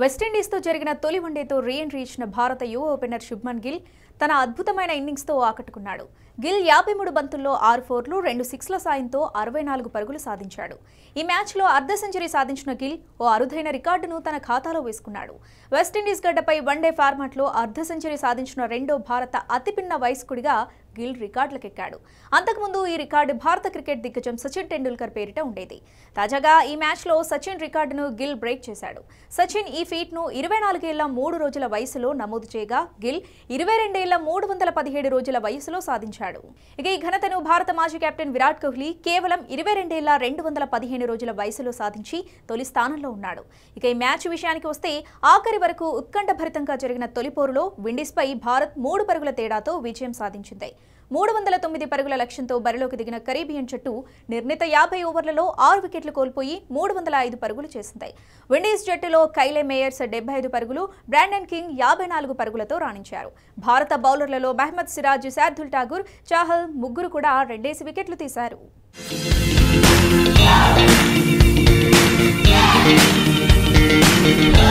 వెస్టిండీస్తో జరిగిన తొలి వన్డేతో re entry ఇచ్చిన భారత యువ ఓపెనర్ శుభ్మన్ గిల్ తన అద్భుతమైన ఇన్నింగ్స్తో ఆకట్టుకున్నాడు గిల్ యాభై మూడు బంతుల్లో ఆరు ఫోర్లు రెండు సిక్స్ల సాయంతో అరవై నాలుగు పరుగులు సాధించాడు ఈ మ్యాచ్లో అర్ధ సెంచరీ సాధించిన గిల్ ఓ అరుదైన రికార్డును తన ఖాతాలో వేసుకున్నాడు వెస్టిండీస్ గడ్డపై వన్డే ఫార్మాట్లో అర్ధ సెంచరీ సాధించిన రెండో భారత అతిపిన్న వయస్కుడిగా గిల్ రికార్డులకెక్కాడు అంతకుముందు ఈ రికార్డు భారత క్రికెట్ దిగ్గజం సచిన్ టెండూల్కర్ పేరిట ఉండేది తాజాగా ఈ మ్యాచ్లో సచిన్ రికార్డును గిల్ బ్రేక్ చేశాడు సచిన్ ఈ ఫీట్ను ఇరవై నాలుగేళ్ల మూడు రోజుల వయసులో నమోదు చేయగా గిల్ ఇరవై రెండేళ్ల వేల మూడు వందల పదిహేడు రోజుల వయసులో సాధించాడు ఇక ఈ ఘనతను భారత మాజీ కెప్టెన్ విరాట్ కోహ్లీ కేవలం ఇరవై రెండేళ్ల రెండు వందల పదిహేను రోజుల వయసులో సాధించి తొలి స్థానంలో ఉన్నాడు ఇక ఈ మ్యాచ్ విషయానికి వస్తే ఆఖరి వరకు ఉత్కంఠభరితంగా జరిగిన తొలిపోరులో విండీస్పై భారత్ మూడు పరుగుల తేడాతో విజయం సాధించింది మూడు వందల తొమ్మిది పరుగుల లక్ష్యంతో బరిలోకి దిగిన కరీబియన్ జట్టు నిర్ణీత యాభై ఓవర్లలో ఆరు వికెట్లు కోల్పోయి మూడు వందల ఐదు పరుగులు చేసింది విండీస్ జట్టులో కైలే మేయర్స్ డెబ్బై ఐదు పరుగులు బ్రాండన్ కింగ్ యాభై నాలుగు పరుగులతో రాణించారు భారత బౌలర్లలో మహ్మద్ సిరాజ్ శార్దుల్ ఠాగూర్ చాహల్ ముగ్గురు కూడా రెండేసి వికెట్లు తీశారు Yeah.